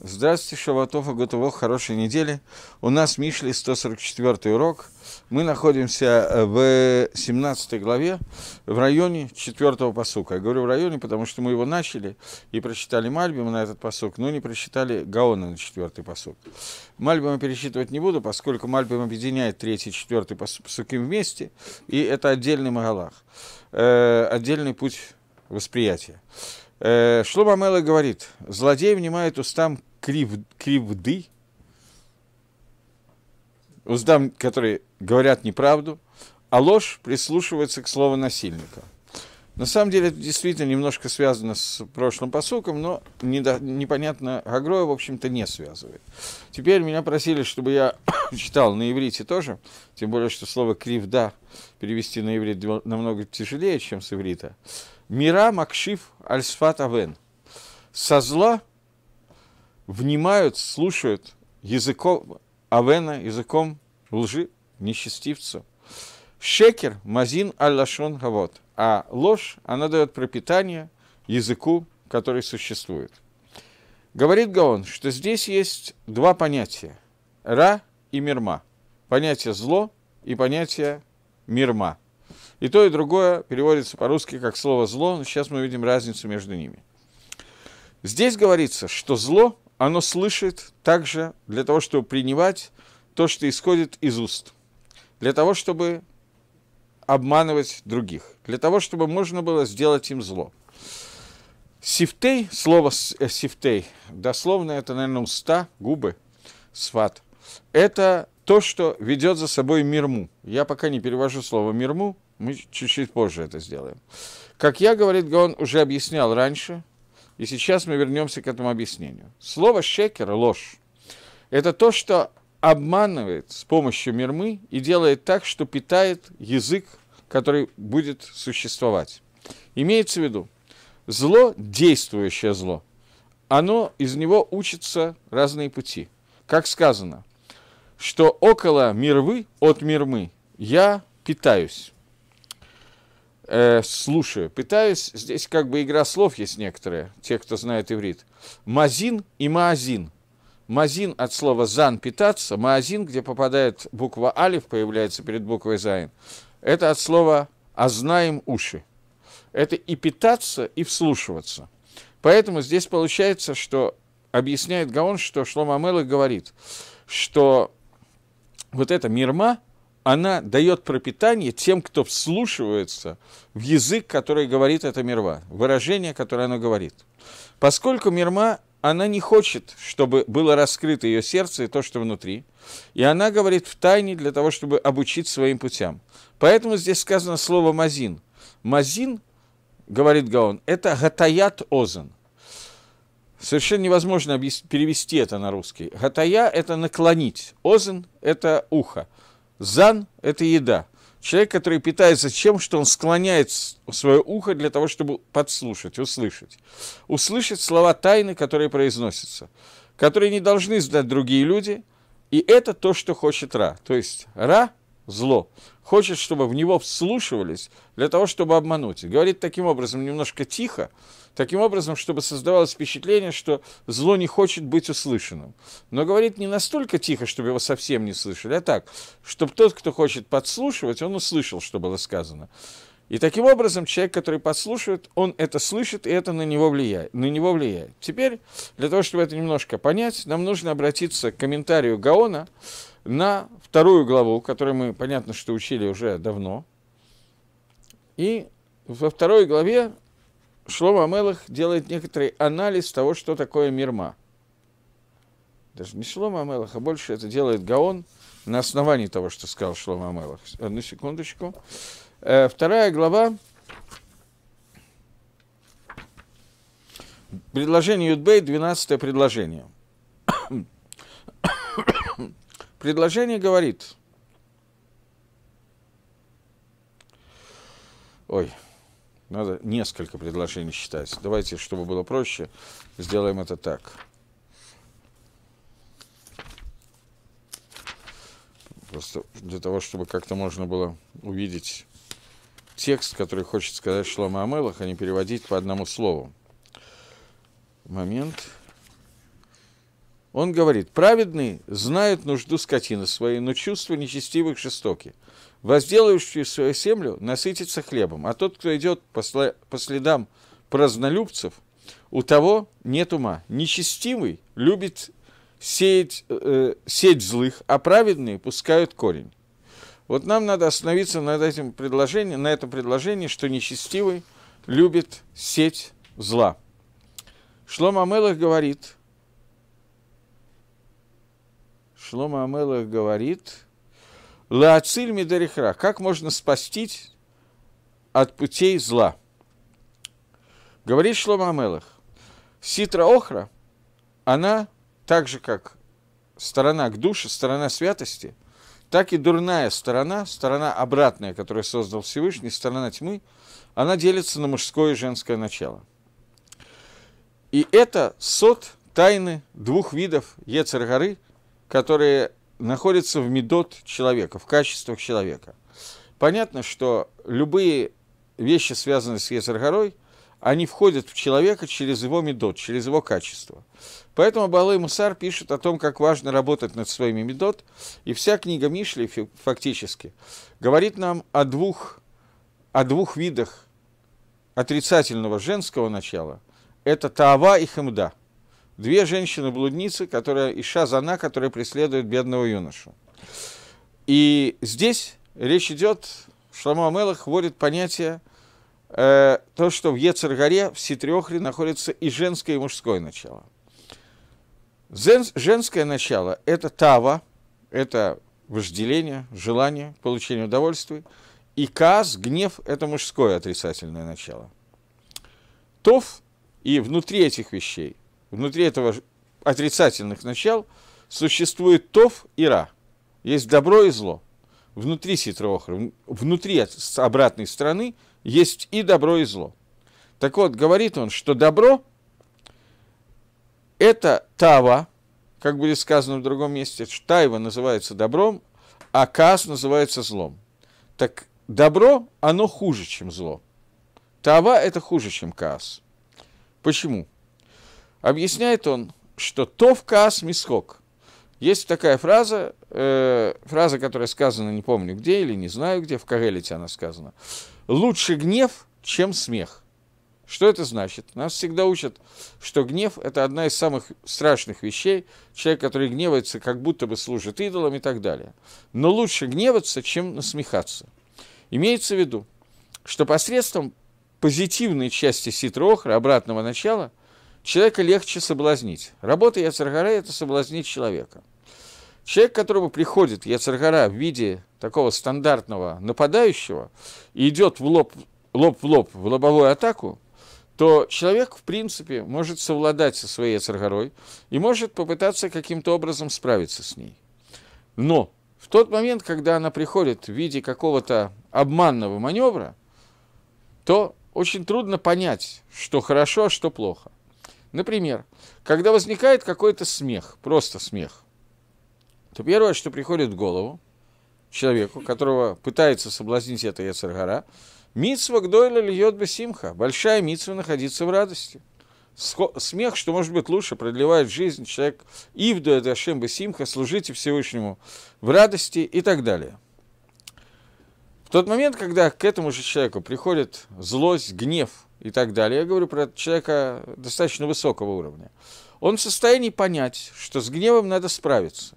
Здравствуйте, Шаватов и Готовох, хорошей недели. У нас Мишли 144 урок. Мы находимся э, в 17 главе, в районе 4 посука. Я говорю в районе, потому что мы его начали и прочитали Мальбима на этот посук, но не прочитали Гаона на 4 посук. Мальбима пересчитывать не буду, поскольку Мальбим объединяет 3 и 4 посуки вместе, и это отдельный Магалах, э, отдельный путь восприятия. Э, Шлома Мела говорит, злодей внимает устам крив, кривды, уздам, которые говорят неправду, а ложь прислушивается к слову насильника. На самом деле это действительно немножко связано с прошлым посуком, но не до, непонятно, Агроя, в общем-то, не связывает. Теперь меня просили, чтобы я читал на иврите тоже, тем более, что слово «кривда» перевести на иврит намного тяжелее, чем с иврита. «Мира макшив альсфат авен» – «со зла внимают, слушают языком Авена, языком лжи, нечестивцу. Шекер, мазин аль-лашон гавот. А ложь, она дает пропитание языку, который существует. Говорит Гаон, что здесь есть два понятия – ра и мирма. Понятие зло и понятие мирма. И то, и другое переводится по-русски как слово «зло», но сейчас мы видим разницу между ними. Здесь говорится, что зло, оно слышит также для того, чтобы принимать то, что исходит из уст, для того, чтобы обманывать других, для того, чтобы можно было сделать им зло. Сифтей, слово э, сифтей, дословно это, наверное, уста, губы, сват. Это то, что ведет за собой мирму. Я пока не перевожу слово мирму, мы чуть-чуть позже это сделаем. Как я, говорит Гаон, уже объяснял раньше – и сейчас мы вернемся к этому объяснению. Слово «шекер» – ложь. Это то, что обманывает с помощью мирмы и делает так, что питает язык, который будет существовать. Имеется в виду, зло, действующее зло, оно, из него учатся разные пути. Как сказано, что около мирвы, от мирмы, я питаюсь. Э, слушаю, пытаюсь, здесь как бы игра слов есть некоторые, те, кто знает иврит. Мазин и маазин. Мазин от слова «зан» – питаться, маазин, где попадает буква «алиф», появляется перед буквой «заин», это от слова ознаем уши». Это и питаться, и вслушиваться. Поэтому здесь получается, что объясняет Гаон, что Шлома Амелах говорит, что вот эта мирма – она дает пропитание тем, кто вслушивается в язык, который говорит эта мирва, выражение, которое она говорит. Поскольку мирма, она не хочет, чтобы было раскрыто ее сердце и то, что внутри, и она говорит в тайне для того, чтобы обучить своим путям. Поэтому здесь сказано слово «мазин». «Мазин», говорит Гаон, это «гатаят озан». Совершенно невозможно перевести это на русский. Гатая – это наклонить, озен – это ухо. Зан – это еда. Человек, который питается чем, что он склоняет свое ухо для того, чтобы подслушать, услышать. Услышать слова тайны, которые произносятся, которые не должны знать другие люди. И это то, что хочет Ра. То есть Ра зло. Хочет, чтобы в него вслушивались для того, чтобы обмануть. говорит таким образом немножко тихо, таким образом, чтобы создавалось впечатление, что зло не хочет быть услышанным. Но говорит не настолько тихо, чтобы его совсем не слышали, а так, чтобы тот, кто хочет подслушивать, он услышал, что было сказано. И таким образом человек, который подслушивает, он это слышит, и это на него влияет. На него влияет. Теперь, для того, чтобы это немножко понять, нам нужно обратиться к комментарию Гаона, на вторую главу, которую мы, понятно, что учили уже давно. И во второй главе Шлома Амелах делает некоторый анализ того, что такое мирма. Даже не Шлома Амелах, а больше это делает Гаон на основании того, что сказал Шлома Амелах. Одну секундочку. Э, вторая глава, предложение Юдбей, 12 предложение. Предложение говорит. Ой, надо несколько предложений считать. Давайте, чтобы было проще, сделаем это так. Просто для того, чтобы как-то можно было увидеть текст, который хочет сказать Шлома Амелах, а не переводить по одному слову. Момент. Он говорит, праведный знает нужду скотины своей, но чувства нечестивых жестоки. Возделающий свою землю насытится хлебом, а тот, кто идет по, следам празднолюбцев, у того нет ума. Нечестивый любит сеять, э, сеть злых, а праведные пускают корень. Вот нам надо остановиться над этим предложением, на этом предложении, что нечестивый любит сеть зла. Шлом Амелах говорит, Шлома Амелах говорит, «Лаациль мидарихра» – как можно спастись от путей зла? Говорит Шлома Амелах, «Ситра Охра, она, так же как сторона к душе, сторона святости, так и дурная сторона, сторона обратная, которую создал Всевышний, сторона тьмы, она делится на мужское и женское начало. И это сот тайны двух видов Ецар-горы которые находятся в медот человека, в качествах человека. Понятно, что любые вещи, связанные с Езергорой, они входят в человека через его медот, через его качество. Поэтому Балай Мусар пишет о том, как важно работать над своими медот, и вся книга Мишли фактически говорит нам о двух, о двух видах отрицательного женского начала. Это Таава и Хамда – Две женщины-блудницы, которая, иша, зана, которая преследует бедного юношу. И здесь речь идет, Шламу Амелах вводит понятие, э, то, что в Ецаргаре, в Ситрехре находится и женское, и мужское начало. Зен, женское начало – это тава, это вожделение, желание, получение удовольствия. И каз, гнев – это мужское отрицательное начало. Тов и внутри этих вещей – Внутри этого отрицательных начал существует тоф и ра. Есть добро и зло. Внутри ситрохры, внутри обратной стороны есть и добро, и зло. Так вот, говорит он, что добро – это тава, как будет сказано в другом месте, тайва называется добром, а кас называется злом. Так добро, оно хуже, чем зло. Тава – это хуже, чем каас. Почему? объясняет он, что «товкас мисхок». Есть такая фраза, э, фраза, которая сказана, не помню где или не знаю где, в Карелите она сказана. «Лучше гнев, чем смех». Что это значит? Нас всегда учат, что гнев – это одна из самых страшных вещей. Человек, который гневается, как будто бы служит идолам и так далее. Но лучше гневаться, чем насмехаться. Имеется в виду, что посредством позитивной части ситрохра, обратного начала – Человека легче соблазнить. Работа Яцергара – это соблазнить человека. Человек, которому приходит Яцергара в виде такого стандартного нападающего и идет в лоб, лоб в лоб, в лобовую атаку, то человек, в принципе, может совладать со своей Яцергарой и может попытаться каким-то образом справиться с ней. Но в тот момент, когда она приходит в виде какого-то обманного маневра, то очень трудно понять, что хорошо, а что плохо. Например, когда возникает какой-то смех, просто смех, то первое, что приходит в голову человеку, которого пытается соблазнить это Яцергара, Мицва Гдойла льет бы симха. Большая мицва находиться в радости. Смех, что может быть лучше, продлевает жизнь. Человек Ивду это Ашем симха, служите Всевышнему в радости и так далее. В тот момент, когда к этому же человеку приходит злость, гнев – и так далее. Я говорю про человека достаточно высокого уровня. Он в состоянии понять, что с гневом надо справиться.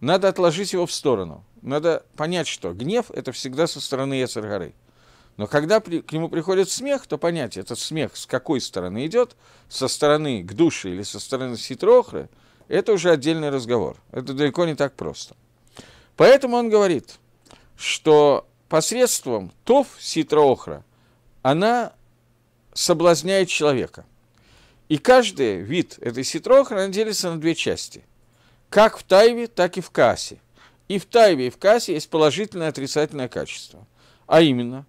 Надо отложить его в сторону. Надо понять, что гнев – это всегда со стороны Яцергары. Но когда при, к нему приходит смех, то понять, этот смех с какой стороны идет, со стороны к душе или со стороны ситрохры, это уже отдельный разговор. Это далеко не так просто. Поэтому он говорит, что посредством тов ситроохра она соблазняет человека. И каждый вид этой ситрох делится на две части. Как в тайве, так и в кассе. И в тайве, и в кассе есть положительное и отрицательное качество. А именно,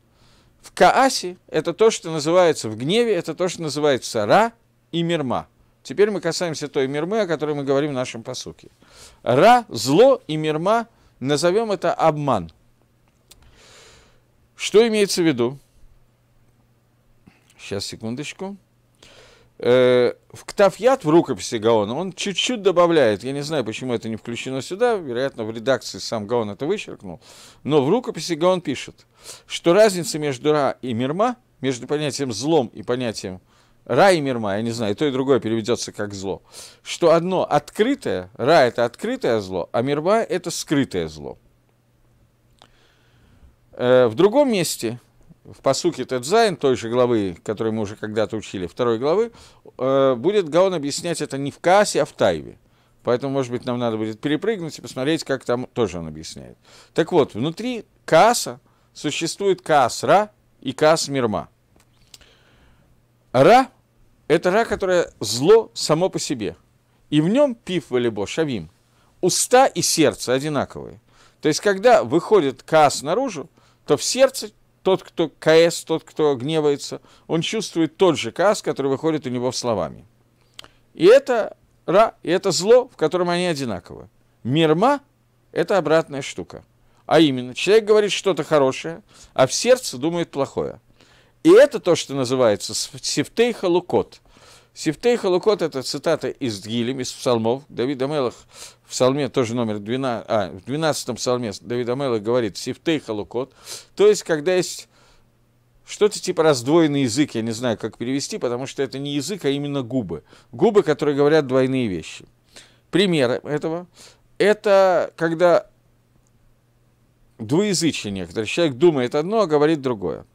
в каасе это то, что называется в гневе, это то, что называется ра и мирма. Теперь мы касаемся той мирмы, о которой мы говорим в нашем посуке. Ра, зло и мирма, назовем это обман. Что имеется в виду? Сейчас, секундочку. Э, в Ктафьят, в рукописи Гаона, он чуть-чуть добавляет, я не знаю, почему это не включено сюда, вероятно, в редакции сам Гаон это вычеркнул, но в рукописи Гаон пишет, что разница между Ра и Мирма, между понятием злом и понятием Ра и мирма, я не знаю, и то и другое переведется как зло. Что одно открытое, ра это открытое зло, а мирма это скрытое зло. Э, в другом месте в посуке Тедзайн, той же главы, которую мы уже когда-то учили, второй главы, э, будет Гаон объяснять это не в Каасе, а в Тайве. Поэтому, может быть, нам надо будет перепрыгнуть и посмотреть, как там тоже он объясняет. Так вот, внутри Кааса существует Каас Ра и Каас Мирма. Ра – это Ра, которое зло само по себе. И в нем пив волейбо, шавим. Уста и сердце одинаковые. То есть, когда выходит Каас наружу, то в сердце тот, кто КС, тот, кто гневается, он чувствует тот же КС, который выходит у него в словами. И это Ра, и это зло, в котором они одинаковы. Мирма – это обратная штука. А именно, человек говорит что-то хорошее, а в сердце думает плохое. И это то, что называется сифтей халукот – Сифтей Холокот – это цитата из Гилем, из псалмов. Давид Амелах в псалме, тоже номер 12, а, в 12 псалме Давид Амелах говорит «Сифтей Холокот», то есть, когда есть что-то типа раздвоенный язык, я не знаю, как перевести, потому что это не язык, а именно губы. Губы, которые говорят двойные вещи. Примеры этого – это когда двуязычие некоторые. Человек думает одно, а говорит другое.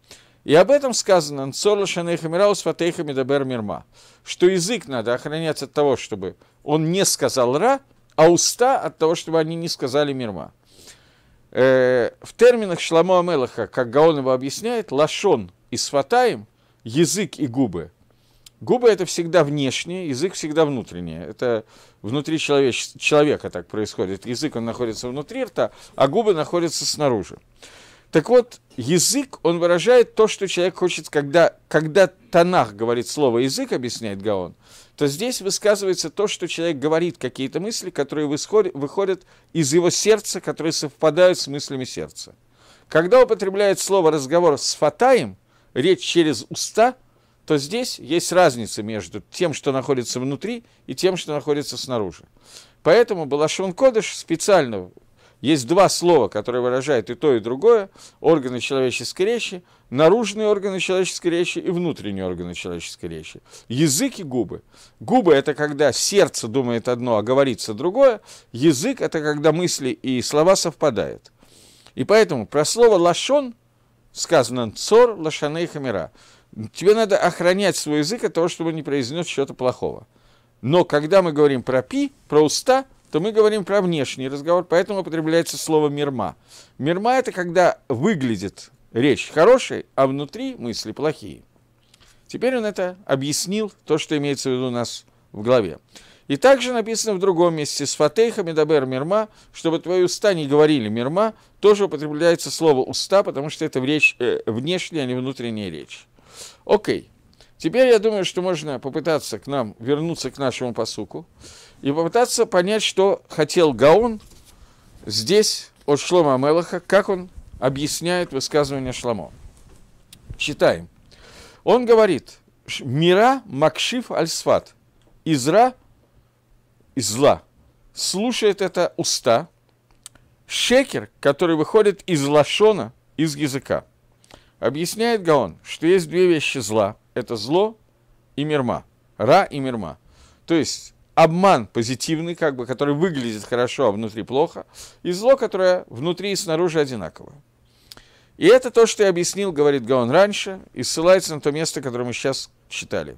И об этом сказано «Нцола шанейха мирма», что язык надо охранять от того, чтобы он не сказал «ра», а уста от того, чтобы они не сказали «мирма». Э, в терминах Шламу Амелаха, как Гаон его объясняет, лашон и сватаем язык и губы. Губы – это всегда внешнее, язык всегда внутреннее. Это внутри человеч- человека так происходит. Язык, он находится внутри рта, а губы находятся снаружи. Так вот, язык, он выражает то, что человек хочет, когда, когда Танах говорит слово «язык», объясняет Гаон, то здесь высказывается то, что человек говорит, какие-то мысли, которые выходят, выходят из его сердца, которые совпадают с мыслями сердца. Когда употребляет слово «разговор» с фатаем, речь через уста, то здесь есть разница между тем, что находится внутри, и тем, что находится снаружи. Поэтому Балашон Кодыш специально есть два слова, которые выражают и то, и другое. Органы человеческой речи, наружные органы человеческой речи и внутренние органы человеческой речи. Язык и губы. Губы – это когда сердце думает одно, а говорится другое. Язык – это когда мысли и слова совпадают. И поэтому про слово «лашон» сказано «цор лашаны и хамира». Тебе надо охранять свой язык от того, чтобы не произнес чего-то плохого. Но когда мы говорим про пи, про уста – то мы говорим про внешний разговор, поэтому употребляется слово «мирма». Мирма – это когда выглядит речь хорошей, а внутри мысли плохие. Теперь он это объяснил, то, что имеется в виду у нас в главе. И также написано в другом месте, с фатейхами дабер мирма, чтобы твои уста не говорили мирма, тоже употребляется слово уста, потому что это речь, э, внешняя, а не внутренняя речь. Окей. Теперь я думаю, что можно попытаться к нам вернуться к нашему посуку и попытаться понять, что хотел Гаон здесь от Шлома Амелаха, как он объясняет высказывание Шламо. Читаем. Он говорит, «Мира Макшиф Альсфат, Изра из зла, слушает это уста, шекер, который выходит из лашона, из языка. Объясняет Гаон, что есть две вещи зла. Это зло и мирма. Ра и мирма. То есть обман позитивный, как бы, который выглядит хорошо, а внутри плохо, и зло, которое внутри и снаружи одинаковое. И это то, что я объяснил, говорит Гаон раньше, и ссылается на то место, которое мы сейчас читали.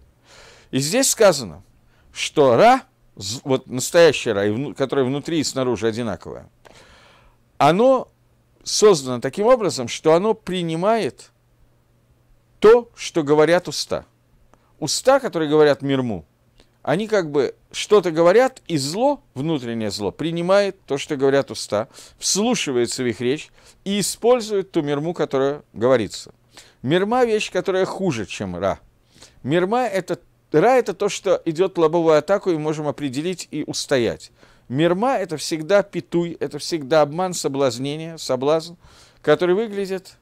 И здесь сказано, что Ра, вот настоящая Ра, которая внутри и снаружи одинаковая, оно создано таким образом, что оно принимает то, что говорят уста. Уста, которые говорят мирму, они как бы что-то говорят, и зло, внутреннее зло, принимает то, что говорят уста, вслушивается в их речь и использует ту мирму, которая говорится. Мирма – вещь, которая хуже, чем ра. Мирма – это Ра – это то, что идет лобовую атаку и можем определить и устоять. Мирма – это всегда петуй, это всегда обман, соблазнение, соблазн, который выглядит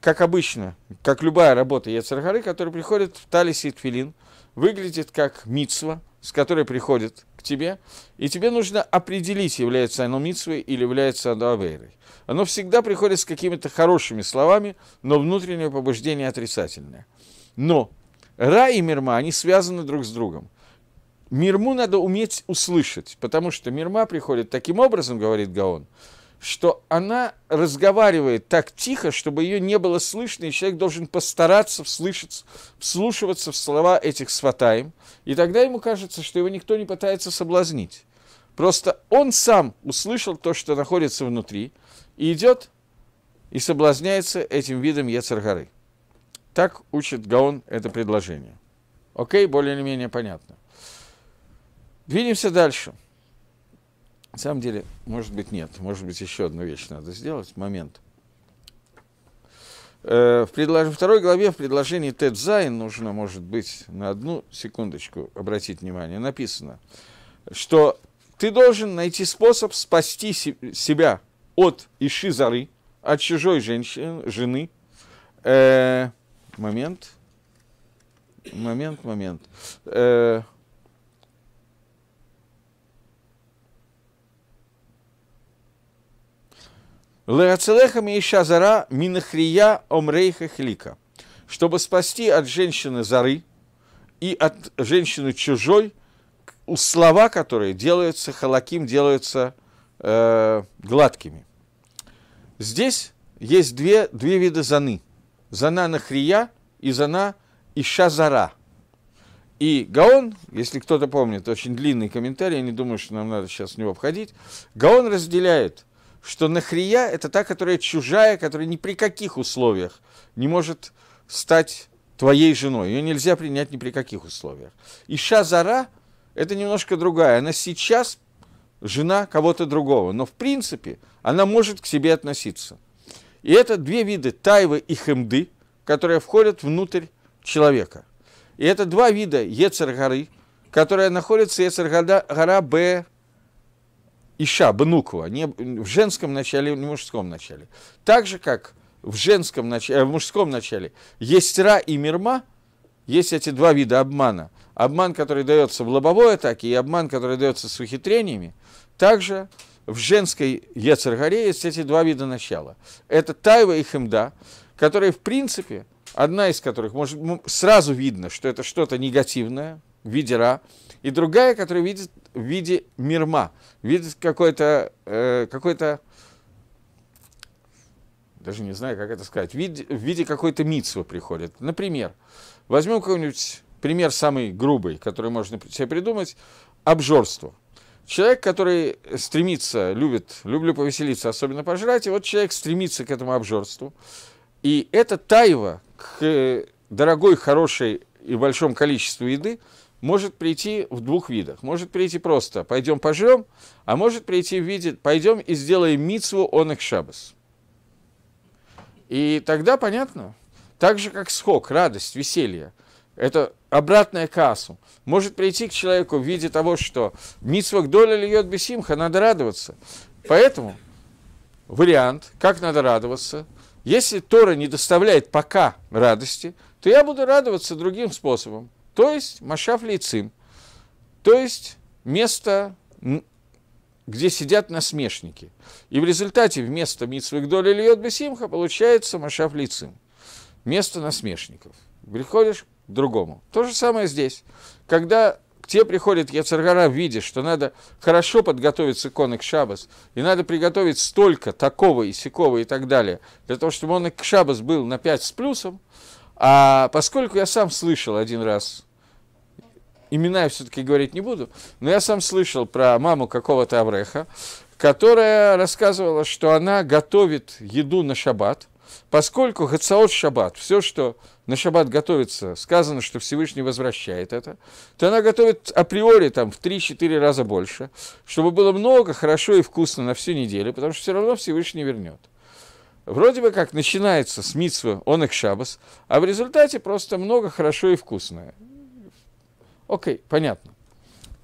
как обычно, как любая работа Яцергары, который приходит в талис и тфилин – выглядит как мицва, с которой приходит к тебе, и тебе нужно определить, является оно мицвой или является оно авейрой. Оно всегда приходит с какими-то хорошими словами, но внутреннее побуждение отрицательное. Но Ра и Мирма, они связаны друг с другом. Мирму надо уметь услышать, потому что Мирма приходит таким образом, говорит Гаон, что она разговаривает так тихо, чтобы ее не было слышно, и человек должен постараться вслышаться, вслушиваться в слова этих сватаем, и тогда ему кажется, что его никто не пытается соблазнить. Просто он сам услышал то, что находится внутри, и идет и соблазняется этим видом Ецаргары. Так учит Гаон это предложение. Окей, более или менее понятно. Двинемся дальше. На самом деле, может быть, нет. Может быть, еще одну вещь надо сделать. Момент. Э, в предлож... второй главе, в предложении Тедзайн нужно, может быть, на одну секундочку обратить внимание, написано, что ты должен найти способ спасти себя от Ишизары, от чужой женщины, жены. Э, момент, момент, момент. Э, Леоцелеха Мииша Зара Минахрия Омрейха Хлика. Чтобы спасти от женщины Зары и от женщины чужой, слова, которые делаются халаким, делаются э, гладкими. Здесь есть две, две вида заны. Зана нахрия и зана иша зара. И Гаон, если кто-то помнит, очень длинный комментарий, я не думаю, что нам надо сейчас в него входить, Гаон разделяет – что нахрия – это та, которая чужая, которая ни при каких условиях не может стать твоей женой. Ее нельзя принять ни при каких условиях. И шазара это немножко другая. Она сейчас жена кого-то другого, но в принципе она может к себе относиться. И это две вида тайвы и хемды, которые входят внутрь человека. И это два вида которая находится находятся гора Б, Иша, Бенуква, не, в женском начале, не в мужском начале. Так же, как в, женском начале, э, в мужском начале есть Ра и Мирма, есть эти два вида обмана. Обман, который дается в лобовой атаке, и обман, который дается с ухитрениями. Также в женской Ецаргаре есть эти два вида начала. Это Тайва и Хемда, которые, в принципе, одна из которых может, сразу видно, что это что-то негативное в виде Ра, и другая, которая видит, в виде мирма, в виде какой-то, э, какой-то даже не знаю, как это сказать, в виде, в виде какой-то митсвы приходит. Например, возьмем какой-нибудь пример самый грубый, который можно себе придумать, обжорство. Человек, который стремится, любит, люблю повеселиться, особенно пожрать, и вот человек стремится к этому обжорству. И это тайва к дорогой, хорошей и большому количеству еды – может прийти в двух видах. Может прийти просто «пойдем пожрем», а может прийти в виде «пойдем и сделаем митсву он их шабас». И тогда понятно, так же как схок, радость, веселье, это обратная кассу, может прийти к человеку в виде того, что митсвах доля льет бесимха, надо радоваться. Поэтому вариант, как надо радоваться, если Тора не доставляет пока радости, то я буду радоваться другим способом – то есть Машав Лейцим, то есть место, где сидят насмешники. И в результате вместо Митсвигдоли или Йодбесимха получается Машав Лейцим, место насмешников. Приходишь к другому. То же самое здесь. Когда к тебе приходит Яцергара, видишь, что надо хорошо подготовиться к Конек Шабас, и надо приготовить столько такого и сякого и так далее, для того, чтобы он к Шабас был на 5 с плюсом, а поскольку я сам слышал один раз, имена я все-таки говорить не буду, но я сам слышал про маму какого-то Авреха, которая рассказывала, что она готовит еду на шаббат, поскольку Гацаот Шаббат, все, что на Шаббат готовится, сказано, что Всевышний возвращает это, то она готовит априори там в 3-4 раза больше, чтобы было много, хорошо и вкусно на всю неделю, потому что все равно Всевышний вернет. Вроде бы как начинается с Митсу, он их шабас, а в результате просто много хорошо и вкусное. Окей, понятно.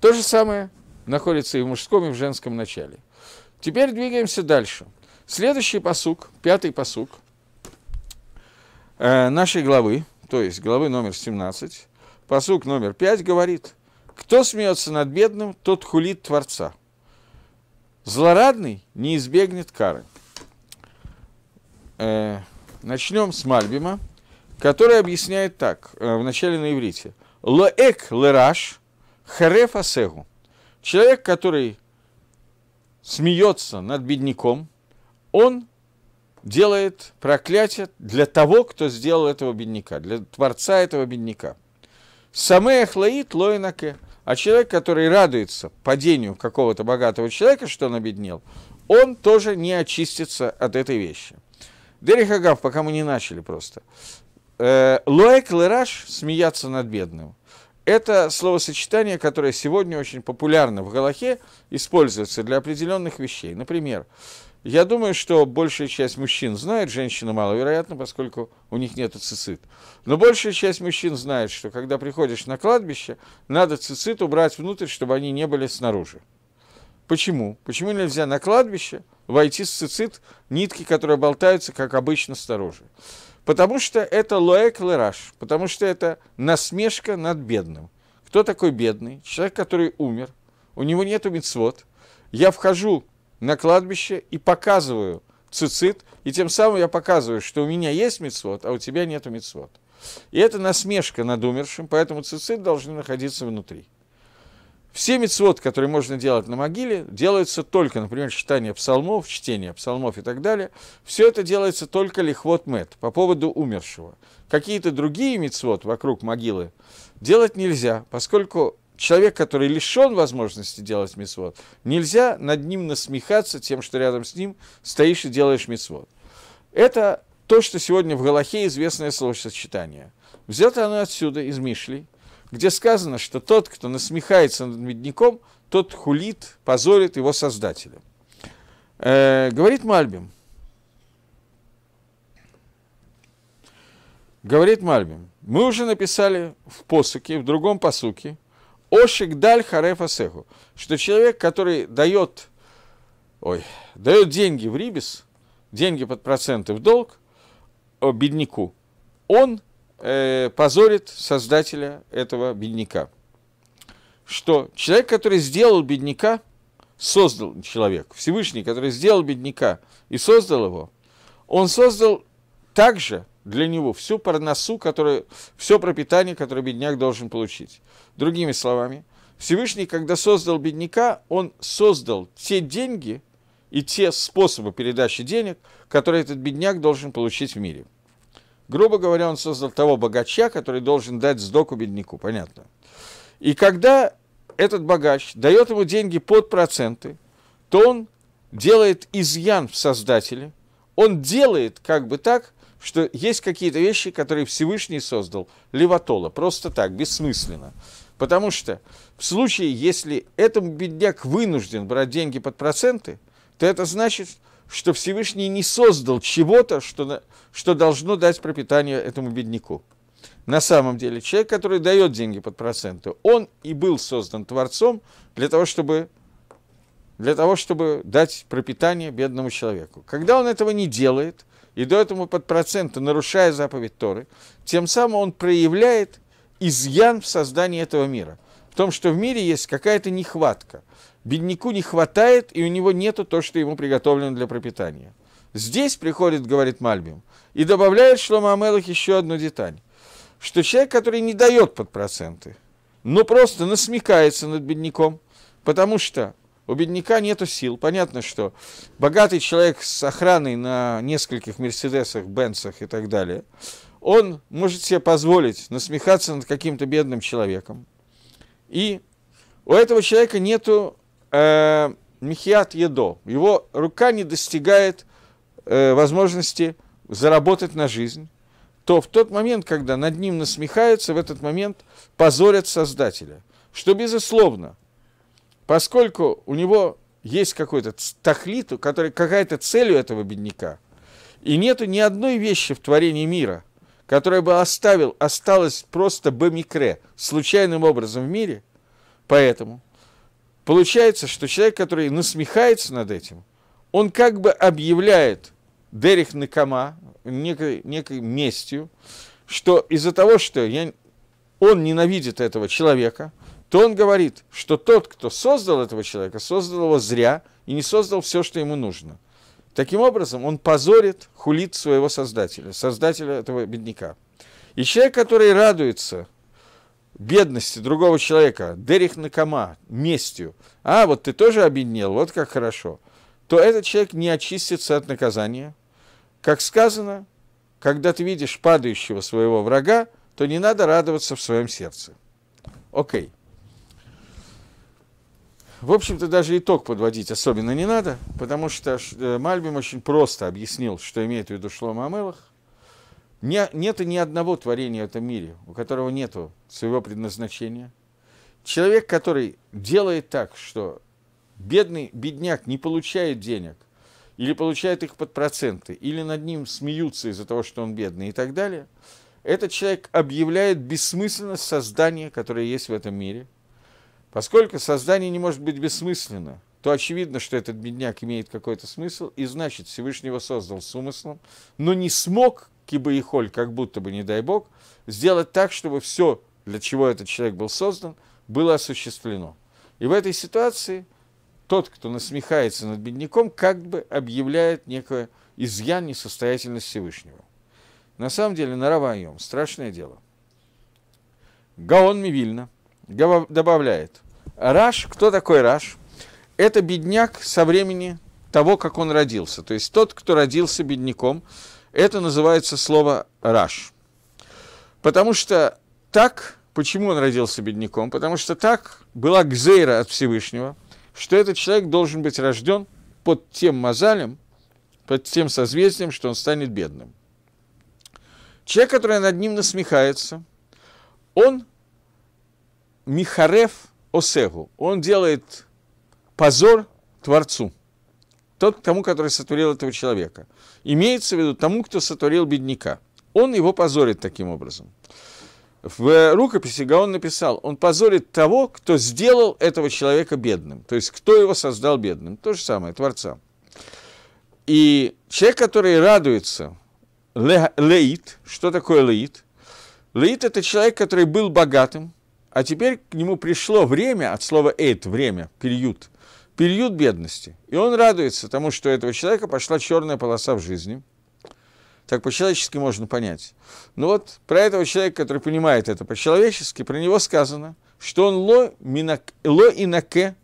То же самое находится и в мужском, и в женском начале. Теперь двигаемся дальше. Следующий посук, пятый посук э, нашей главы, то есть главы номер 17, посук номер 5 говорит, кто смеется над бедным, тот хулит Творца. Злорадный не избегнет кары. Э, начнем с Мальбима, который объясняет так, э, вначале на иврите. Лоэк лераш хареф асегу. Человек, который смеется над бедняком, он делает проклятие для того, кто сделал этого бедняка, для творца этого бедняка. Самех хлоит лоинаке. А человек, который радуется падению какого-то богатого человека, что он обеднел, он тоже не очистится от этой вещи – Дерих Агав, пока мы не начали просто. Э, Лоэк Лераш – смеяться над бедным. Это словосочетание, которое сегодня очень популярно в Галахе, используется для определенных вещей. Например, я думаю, что большая часть мужчин знает, женщины маловероятно, поскольку у них нет цицит. Но большая часть мужчин знает, что когда приходишь на кладбище, надо цицит убрать внутрь, чтобы они не были снаружи. Почему? Почему нельзя на кладбище – войти в цицит нитки, которые болтаются, как обычно, снаружи. Потому что это лоэк лераш, потому что это насмешка над бедным. Кто такой бедный? Человек, который умер, у него нет мицвод. Я вхожу на кладбище и показываю цицит, и тем самым я показываю, что у меня есть мицвод, а у тебя нет мицвод. И это насмешка над умершим, поэтому цицит должны находиться внутри. Все мецвод, которые можно делать на могиле, делаются только, например, читание псалмов, чтение псалмов и так далее. Все это делается только лихвот мед по поводу умершего. Какие-то другие мецвод вокруг могилы делать нельзя, поскольку человек, который лишен возможности делать мецвод, нельзя над ним насмехаться тем, что рядом с ним стоишь и делаешь мецвод. Это то, что сегодня в Галахе известное словосочетание. Взято оно отсюда, из Мишли – где сказано, что тот, кто насмехается над бедняком, тот хулит, позорит его создателя. Э, говорит Мальбим. Говорит Мальбим. Мы уже написали в посуке, в другом посуке, Ошик даль харефа сеху, что человек, который дает, ой, дает деньги в рибис, деньги под проценты в долг э, бедняку, он Э, позорит создателя этого бедняка. Что человек, который сделал бедняка, создал человек, Всевышний, который сделал бедняка и создал его, он создал также для него всю парносу, которую, все пропитание, которое бедняк должен получить. Другими словами, Всевышний, когда создал бедняка, он создал те деньги и те способы передачи денег, которые этот бедняк должен получить в мире – Грубо говоря, он создал того богача, который должен дать сдоку бедняку, понятно. И когда этот богач дает ему деньги под проценты, то он делает изъян в Создателе, он делает как бы так, что есть какие-то вещи, которые Всевышний создал, Леватола просто так, бессмысленно. Потому что в случае, если этому бедняк вынужден брать деньги под проценты, то это значит, что Всевышний не создал чего-то, что, что должно дать пропитание этому бедняку. На самом деле, человек, который дает деньги под проценты, он и был создан Творцом для того, чтобы, для того, чтобы дать пропитание бедному человеку. Когда он этого не делает, и до этого под проценты, нарушая заповедь Торы, тем самым он проявляет изъян в создании этого мира. В том, что в мире есть какая-то нехватка бедняку не хватает, и у него нету то, что ему приготовлено для пропитания. Здесь приходит, говорит Мальбим, и добавляет Шлома Амелах еще одну деталь, что человек, который не дает под проценты, но просто насмекается над бедняком, потому что у бедняка нету сил. Понятно, что богатый человек с охраной на нескольких Мерседесах, Бенцах и так далее, он может себе позволить насмехаться над каким-то бедным человеком. И у этого человека нету э, Михиат Едо. Его рука не достигает э, возможности заработать на жизнь, то в тот момент, когда над ним насмехаются, в этот момент позорят Создателя. Что, безусловно, поскольку у него есть какой-то тахлит, который какая-то цель у этого бедняка, и нету ни одной вещи в творении мира, которая бы оставил, осталась просто бы микре случайным образом в мире, поэтому – Получается, что человек, который насмехается над этим, он как бы объявляет Дерих Накама некой, некой местью, что из-за того, что я, он ненавидит этого человека, то он говорит, что тот, кто создал этого человека, создал его зря и не создал все, что ему нужно. Таким образом, он позорит, хулит своего создателя, создателя этого бедняка. И человек, который радуется – бедности другого человека, Дерих Накама, местью, а вот ты тоже обеднел, вот как хорошо, то этот человек не очистится от наказания. Как сказано, когда ты видишь падающего своего врага, то не надо радоваться в своем сердце. Окей. В общем-то, даже итог подводить особенно не надо, потому что э, Мальбим очень просто объяснил, что имеет в виду Шлома Амелах – нет и ни одного творения в этом мире, у которого нет своего предназначения. Человек, который делает так, что бедный бедняк не получает денег, или получает их под проценты, или над ним смеются из-за того, что он бедный и так далее, этот человек объявляет бессмысленность создания, которое есть в этом мире. Поскольку создание не может быть бессмысленно, то очевидно, что этот бедняк имеет какой-то смысл, и значит, Всевышний его создал с умыслом, но не смог и кибаихоль, как будто бы, не дай бог, сделать так, чтобы все, для чего этот человек был создан, было осуществлено. И в этой ситуации тот, кто насмехается над бедняком, как бы объявляет некое изъян несостоятельности Всевышнего. На самом деле, на Равайом страшное дело. Гаон Мивильна добавляет. Раш, кто такой Раш? Это бедняк со времени того, как он родился. То есть тот, кто родился бедняком, это называется слово «раш». Потому что так, почему он родился бедняком? Потому что так была гзейра от Всевышнего, что этот человек должен быть рожден под тем мазалем, под тем созвездием, что он станет бедным. Человек, который над ним насмехается, он Михарев Осегу, он делает позор Творцу, тот, тому, который сотворил этого человека. Имеется в виду тому, кто сотворил бедняка. Он его позорит таким образом. В э, рукописи Гаон написал, он позорит того, кто сделал этого человека бедным. То есть, кто его создал бедным. То же самое, Творца. И человек, который радуется, ле, леит, что такое леит? Леит – это человек, который был богатым, а теперь к нему пришло время, от слова «эйт» – время, период – период бедности. И он радуется тому, что у этого человека пошла черная полоса в жизни. Так по-человечески можно понять. Но ну вот про этого человека, который понимает это по-человечески, про него сказано, что он ло, минак, ло инаке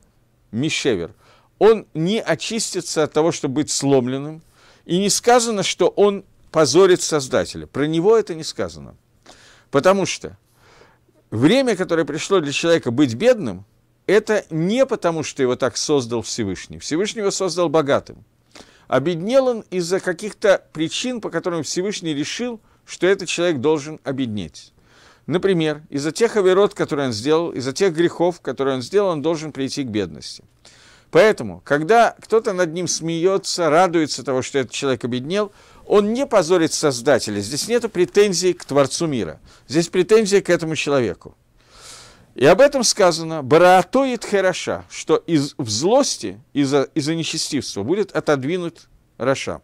мишевер. Он не очистится от того, чтобы быть сломленным. И не сказано, что он позорит Создателя. Про него это не сказано. Потому что время, которое пришло для человека быть бедным, это не потому, что его так создал Всевышний. Всевышний его создал богатым. Обеднел он из-за каких-то причин, по которым Всевышний решил, что этот человек должен обеднеть. Например, из-за тех оверот, которые он сделал, из-за тех грехов, которые он сделал, он должен прийти к бедности. Поэтому, когда кто-то над ним смеется, радуется того, что этот человек обеднел, он не позорит Создателя. Здесь нет претензий к Творцу мира. Здесь претензии к этому человеку. И об этом сказано «бараатоид хороша», что из, в злости из-за из нечестивства будет отодвинут Раша.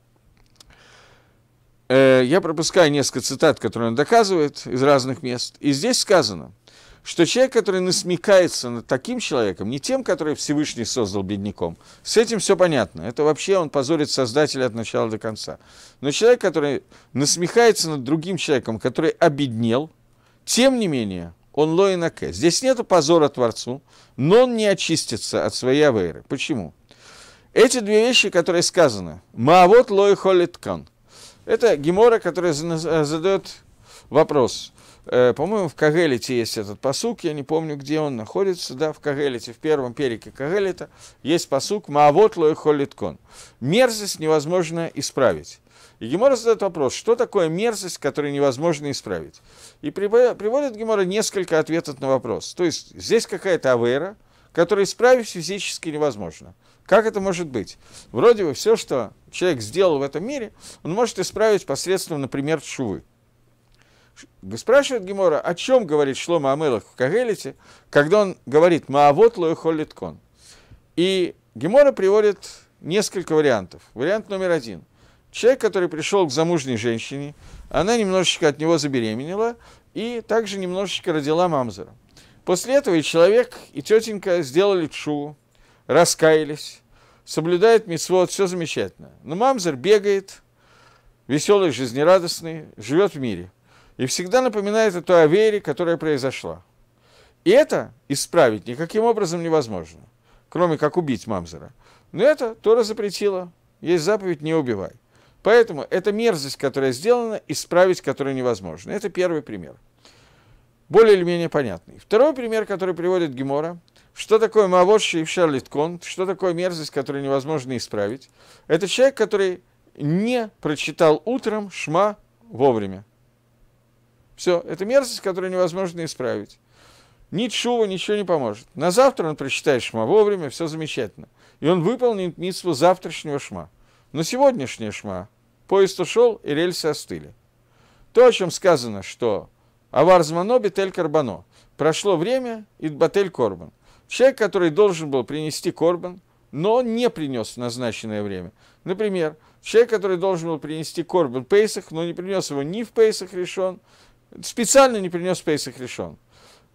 Э, я пропускаю несколько цитат, которые он доказывает из разных мест. И здесь сказано, что человек, который насмекается над таким человеком, не тем, который Всевышний создал бедняком, с этим все понятно. Это вообще он позорит Создателя от начала до конца. Но человек, который насмехается над другим человеком, который обеднел, тем не менее – он лоинаке. Здесь нет позора Творцу, но он не очистится от своей авейры. Почему? Эти две вещи, которые сказаны, маавот лой холиткан, это гемора, которая э, задает вопрос, Э, по-моему, в Кагелите есть этот посук, я не помню, где он находится, да, в Кагелите, в первом перике Кагелита есть посук «Маавот лой холиткон». Мерзость невозможно исправить. И Гемора задает вопрос, что такое мерзость, которую невозможно исправить? И приводит Гемора несколько ответов на вопрос. То есть здесь какая-то авера, которую исправить физически невозможно. Как это может быть? Вроде бы все, что человек сделал в этом мире, он может исправить посредством, например, шувы. Спрашивает Гемора, о чем говорит Шлома Амелах в Кагелите, когда он говорит «Маавот лоехолит кон». И Гемора приводит несколько вариантов. Вариант номер один. Человек, который пришел к замужней женщине, она немножечко от него забеременела и также немножечко родила мамзера. После этого и человек, и тетенька сделали чу, раскаялись, соблюдают митцвот, все замечательно. Но мамзер бегает, веселый, жизнерадостный, живет в мире – и всегда напоминает о той авере, которая произошла. И это исправить никаким образом невозможно, кроме как убить Мамзера. Но это Тора запретила. Есть заповедь «не убивай». Поэтому это мерзость, которая сделана, исправить которую невозможно. Это первый пример. Более или менее понятный. Второй пример, который приводит Гемора, что такое Мавоши и Шарлит Конт, что такое мерзость, которую невозможно исправить. Это человек, который не прочитал утром шма вовремя. Все, это мерзость, которую невозможно исправить. Ни чува, ничего не поможет. На завтра он прочитает шма вовремя, все замечательно. И он выполнит митсву завтрашнего шма. Но сегодняшняя шма, поезд ушел и рельсы остыли. То, о чем сказано, что авар змано бетель карбано. Прошло время, и батель корбан. Человек, который должен был принести корбан, но он не принес в назначенное время. Например, человек, который должен был принести корбан Пейсах, но не принес его ни в Пейсах решен, специально не принес Пейсах решен.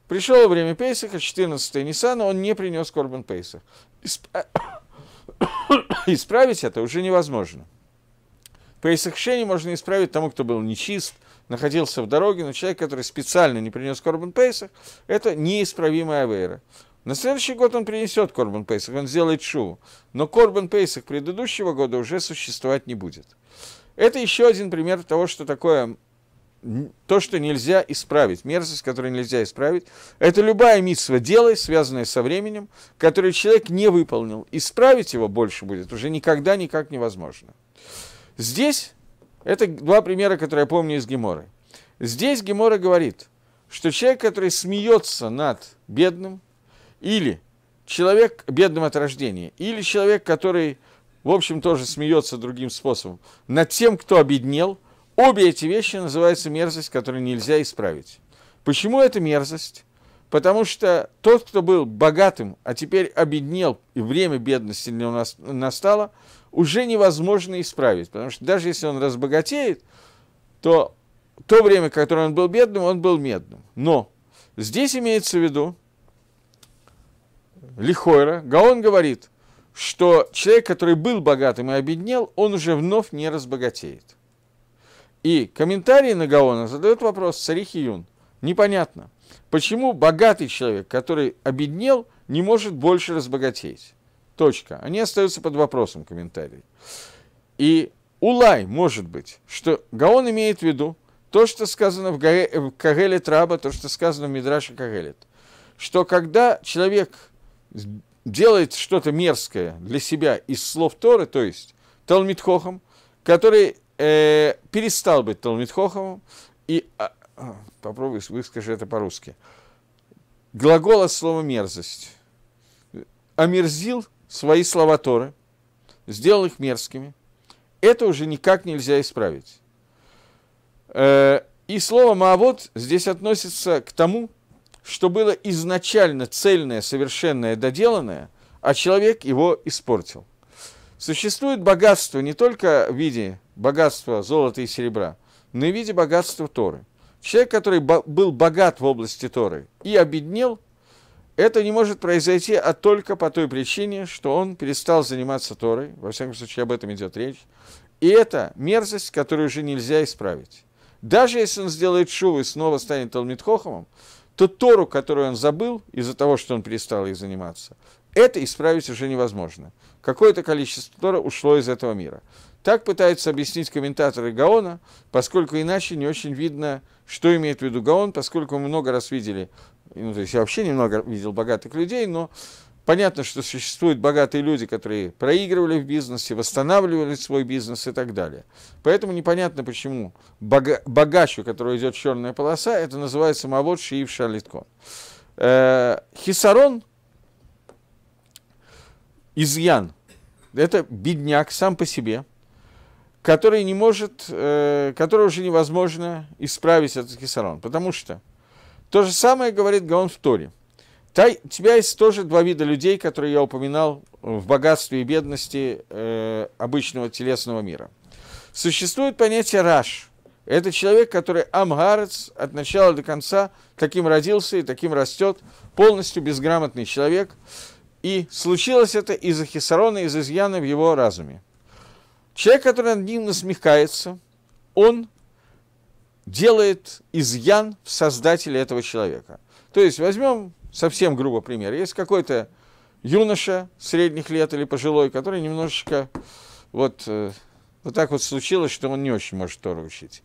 Пришло время Пейсаха, 14 Ниссана, он не принес Корбан Пейсах. Исправить это уже невозможно. Пейсах Шени можно исправить тому, кто был нечист, находился в дороге, но человек, который специально не принес Корбан Пейсах, это неисправимая вера. На следующий год он принесет Корбан Пейсах, он сделает шуву. Но Корбан Пейсах предыдущего года уже существовать не будет. Это еще один пример того, что такое то, что нельзя исправить, мерзость, которую нельзя исправить, это любая митсва делай, связанная со временем, которую человек не выполнил. Исправить его больше будет уже никогда никак невозможно. Здесь, это два примера, которые я помню из Геморы. Здесь Гемора говорит, что человек, который смеется над бедным, или человек бедным от рождения, или человек, который, в общем, тоже смеется другим способом, над тем, кто обеднел – Обе эти вещи называются мерзость, которую нельзя исправить. Почему это мерзость? Потому что тот, кто был богатым, а теперь обеднел, и время бедности у нас настало, уже невозможно исправить. Потому что даже если он разбогатеет, то то время, которое он был бедным, он был медным. Но здесь имеется в виду Лихойра, Гаон говорит, что человек, который был богатым и обеднел, он уже вновь не разбогатеет. И комментарий гаона задает вопрос Царихи Непонятно, почему богатый человек, который обеднел, не может больше разбогатеть? Точка. Они остаются под вопросом комментарий. И Улай, может быть, что Гаон имеет в виду то, что сказано в, Гаэ, в Кагелет Раба, то, что сказано в Мидраше Кагелет, что когда человек делает что-то мерзкое для себя из слов Торы, то есть Талмитхохом, который э, перестал быть Талмит Хоховым и... А, а, попробуй выскажи это по-русски. Глагол от слова «мерзость». Омерзил свои слова Торы, сделал их мерзкими. Это уже никак нельзя исправить. Э, и слово «маавод» здесь относится к тому, что было изначально цельное, совершенное, доделанное, а человек его испортил. Существует богатство не только в виде богатства золота и серебра, но и в виде богатства Торы. Человек, который был богат в области Торы и обеднел, это не может произойти, а только по той причине, что он перестал заниматься Торой, во всяком случае об этом идет речь, и это мерзость, которую уже нельзя исправить. Даже если он сделает шуву и снова станет Талмитхохомом, то Тору, которую он забыл из-за того, что он перестал ей заниматься, это исправить уже невозможно. Какое-то количество Тора ушло из этого мира. Так пытаются объяснить комментаторы Гаона, поскольку иначе не очень видно, что имеет в виду Гаон, поскольку мы много раз видели, ну, то есть я вообще немного видел богатых людей, но понятно, что существуют богатые люди, которые проигрывали в бизнесе, восстанавливали свой бизнес и так далее. Поэтому непонятно, почему бога, богач, у которого идет черная полоса, это называется мавод шиив шалиткон. Э, хисарон – изъян. Это бедняк сам по себе, который не может, э, который уже невозможно исправить этот хисарон. Потому что то же самое говорит Гаон в Торе. Та, у тебя есть тоже два вида людей, которые я упоминал в богатстве и бедности э, обычного телесного мира. Существует понятие раш. Это человек, который амгарец от начала до конца таким родился и таким растет, полностью безграмотный человек. И случилось это из-за хисарона, из за изъяна в его разуме. Человек, который над ним насмехается, он делает изъян в создателе этого человека. То есть возьмем совсем грубо пример. Есть какой-то юноша средних лет или пожилой, который немножечко вот, э, вот так вот случилось, что он не очень может Тору учить.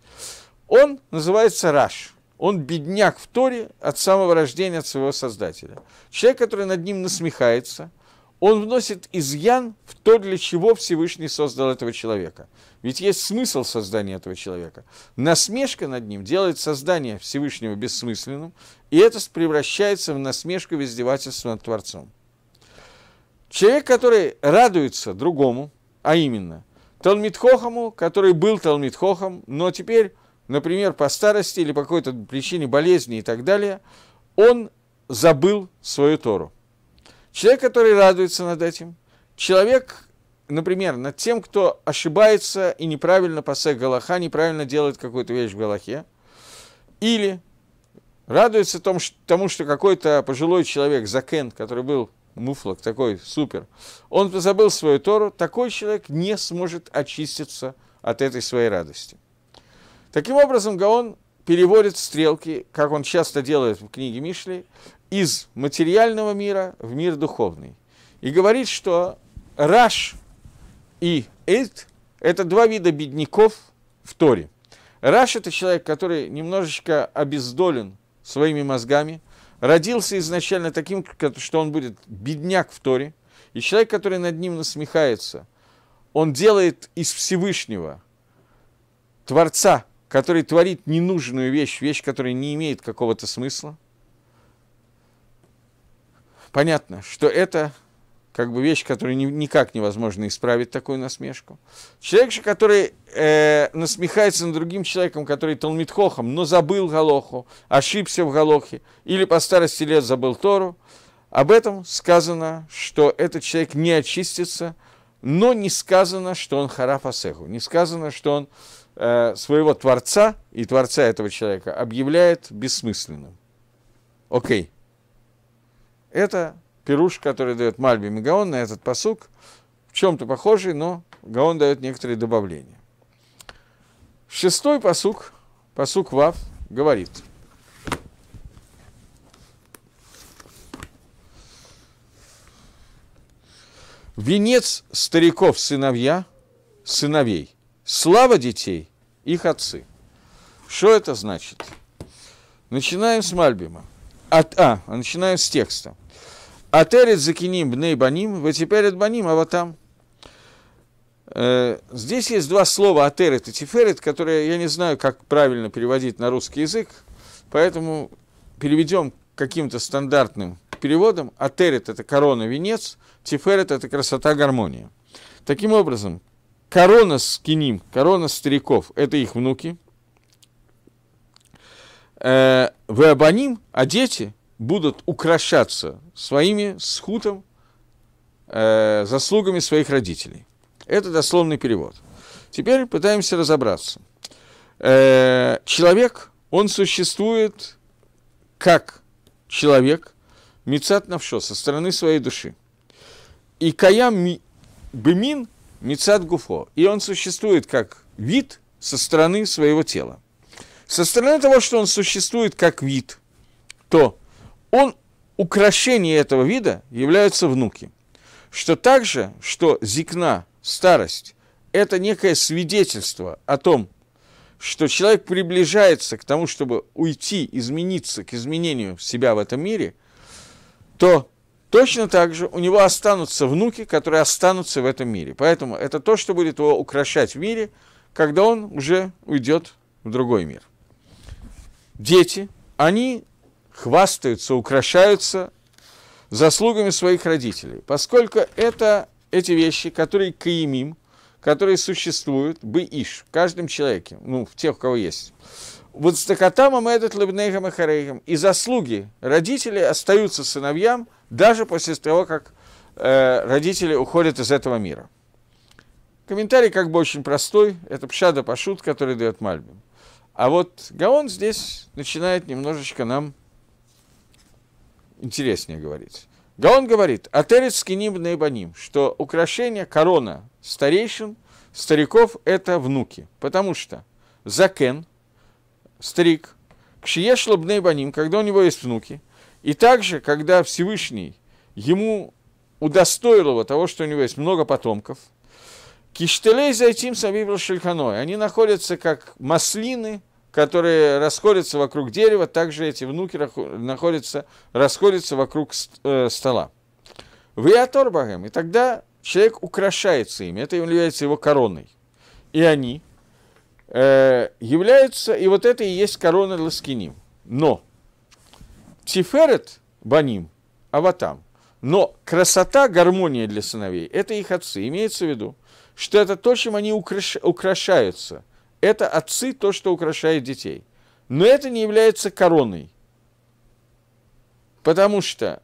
Он называется Раш. Он бедняк в Торе от самого рождения, от своего создателя. Человек, который над ним насмехается – он вносит изъян в то, для чего Всевышний создал этого человека. Ведь есть смысл создания этого человека. Насмешка над ним делает создание Всевышнего бессмысленным, и это превращается в насмешку в издевательство над Творцом. Человек, который радуется другому, а именно Талмитхохому, который был Талмитхохом, но теперь, например, по старости или по какой-то причине болезни и так далее, он забыл свою Тору. Человек, который радуется над этим, человек, например, над тем, кто ошибается и неправильно пасек Галаха, неправильно делает какую-то вещь в Галахе, или радуется тому, что какой-то пожилой человек, Закен, который был муфлок, такой супер, он забыл свою Тору, такой человек не сможет очиститься от этой своей радости. Таким образом, Гаон переводит стрелки, как он часто делает в книге Мишли, из материального мира в мир духовный. И говорит, что Раш и Эльт – это два вида бедняков в Торе. Раш – это человек, который немножечко обездолен своими мозгами, родился изначально таким, что он будет бедняк в Торе, и человек, который над ним насмехается, он делает из Всевышнего Творца, который творит ненужную вещь, вещь, которая не имеет какого-то смысла – Понятно, что это как бы вещь, которую ни, никак невозможно исправить такую насмешку. Человек же, который э, насмехается над другим человеком, который толмит хохом, но забыл Голоху, ошибся в Голохе или по старости лет забыл Тору, об этом сказано, что этот человек не очистится, но не сказано, что он харафасеху, не сказано, что он э, своего Творца и Творца этого человека объявляет бессмысленным. Окей. Okay. Это пируш, который дает Мальби Мегаон на этот посук, в чем-то похожий, но Гаон дает некоторые добавления. Шестой посук, посук Вав, говорит. Венец стариков сыновья, сыновей, слава детей, их отцы. Что это значит? Начинаем с Мальбима. От, а, начинаю с текста. Атерет закиним бней баним, вы ватиперет баним, а вот там. Э, здесь есть два слова «атерет» и «тиферет», которые я не знаю, как правильно переводить на русский язык, поэтому переведем каким-то стандартным переводом. «Атерет» — это корона, венец, «тиферет» — это красота, гармония. Таким образом, корона с киним, корона стариков – это их внуки – Э, вы Веабаним, а дети будут украшаться своими схутом, э, заслугами своих родителей. Это дословный перевод. Теперь пытаемся разобраться. Э, человек, он существует как человек, мецат навшо, со стороны своей души. И каям бимин мецат гуфо. И он существует как вид со стороны своего тела. Со стороны того, что он существует как вид, то он украшение этого вида являются внуки. Что так же, что зикна, старость, это некое свидетельство о том, что человек приближается к тому, чтобы уйти, измениться, к изменению себя в этом мире, то точно так же у него останутся внуки, которые останутся в этом мире. Поэтому это то, что будет его украшать в мире, когда он уже уйдет в другой мир дети, они хвастаются, украшаются заслугами своих родителей, поскольку это эти вещи, которые каимим, которые существуют, бы иш, в каждом человеке, ну, в тех, у кого есть. Вот с такатамом этот лыбнейхам и харейхам. И заслуги родителей остаются сыновьям даже после того, как э, родители уходят из этого мира. Комментарий как бы очень простой. Это Пшада Пашут, который дает Мальбим. А вот Гаон здесь начинает немножечко нам интереснее говорить. Гаон говорит, «Атерец скиним наибаним», что украшение, корона старейшин, стариков – это внуки. Потому что закен, старик, кшиеш лобнейбаним, когда у него есть внуки, и также, когда Всевышний ему удостоил его того, что у него есть много потомков, киштелей зайтим савибл шельханой, они находятся как маслины – которые расходятся вокруг дерева, также эти внуки находятся, расходятся вокруг э, стола. Вы Иоторбагем, и тогда человек украшается ими, это является его короной. И они э, являются, и вот это и есть корона Ласкиним. Но Тиферет Баним, Аватам, но красота, гармония для сыновей – это их отцы. Имеется в виду, что это то, чем они украш... украшаются – это отцы то, что украшает детей. Но это не является короной. Потому что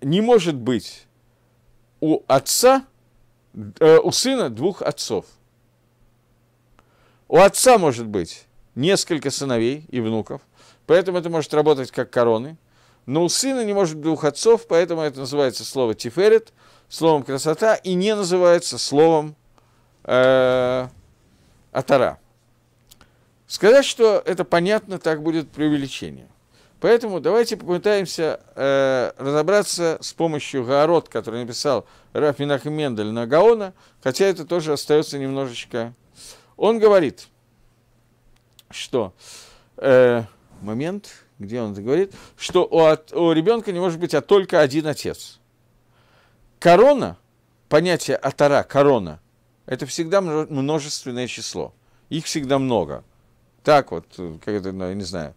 не может быть у отца, э, у сына двух отцов. У отца может быть несколько сыновей и внуков, поэтому это может работать как короны. Но у сына не может быть двух отцов, поэтому это называется слово тиферет, словом красота, и не называется словом э, атара. Сказать, что это понятно, так будет преувеличение. Поэтому давайте попытаемся э, разобраться с помощью Гаород, который написал Раф Минахем Мендель на Гаона, хотя это тоже остается немножечко... Он говорит, что... Э, момент, где он это говорит, что у, от, у ребенка не может быть а только один отец. Корона, понятие атара, корона, это всегда множественное число. Их всегда много – так вот, э, как это, ну, я не знаю,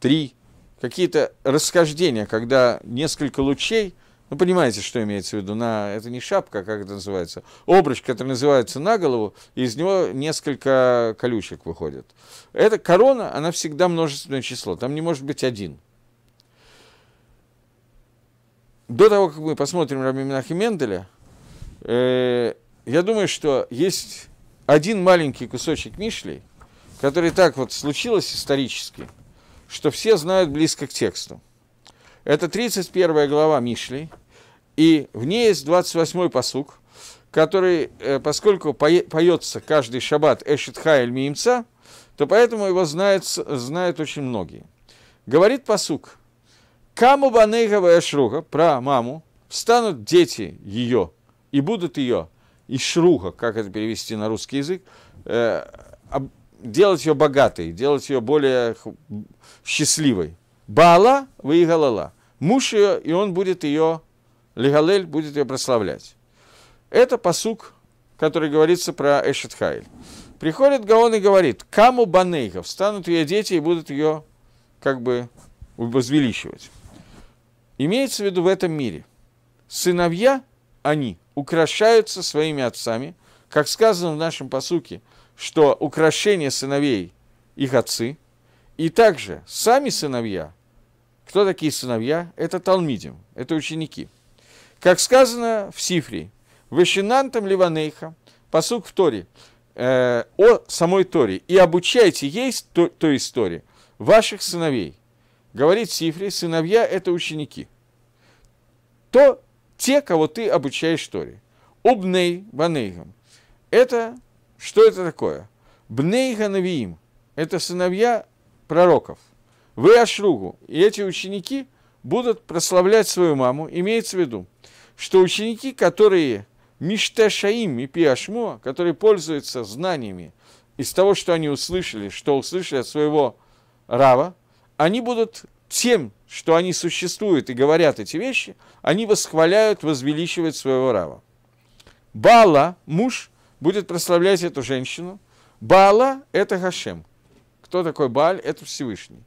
три, какие-то расхождения, когда несколько лучей, ну, понимаете, что имеется в виду, на, это не шапка, а как это называется, обруч, который называется на голову, и из него несколько колючек выходит. Эта корона, она всегда множественное число, там не может быть один. До того, как мы посмотрим Раби Минахи Менделя, э, я думаю, что есть один маленький кусочек Мишлей которое так вот случилось исторически, что все знают близко к тексту. Это 31 глава Мишлей, и в ней есть 28 посук, который, э, поскольку поется каждый шаббат Эшет Хайль Миимца, то поэтому его знают, знают очень многие. Говорит посук, Каму Банейгава шруга, про маму, встанут дети ее и будут ее, и шруга, как это перевести на русский язык, э, делать ее богатой, делать ее более счастливой. Бала выигалала. Муж ее, и он будет ее, Легалель будет ее прославлять. Это посук, который говорится про Эшетхайль. Приходит Гаон и говорит, каму банейхов, станут ее дети и будут ее как бы возвеличивать. Имеется в виду в этом мире. Сыновья, они, украшаются своими отцами, как сказано в нашем посуке – что украшение сыновей их отцы, и также сами сыновья. Кто такие сыновья? Это Талмидим, это ученики. Как сказано в Сифре, Вешинантом Ливанейха, посук в Торе, э, о самой Торе, и обучайте ей то, той истории ваших сыновей. Говорит Сифри, сыновья – это ученики. То, те, кого ты обучаешь Торе. Убней банейгам. Это что это такое? Бней Ханавиим – это сыновья пророков. Вы Ашругу, и эти ученики будут прославлять свою маму. Имеется в виду, что ученики, которые Миште Шаим и Пиашмо, которые пользуются знаниями из того, что они услышали, что услышали от своего Рава, они будут тем, что они существуют и говорят эти вещи, они восхваляют, возвеличивают своего Рава. Бала, муж – будет прославлять эту женщину. Бала это Гашем. Кто такой Бааль? Это Всевышний.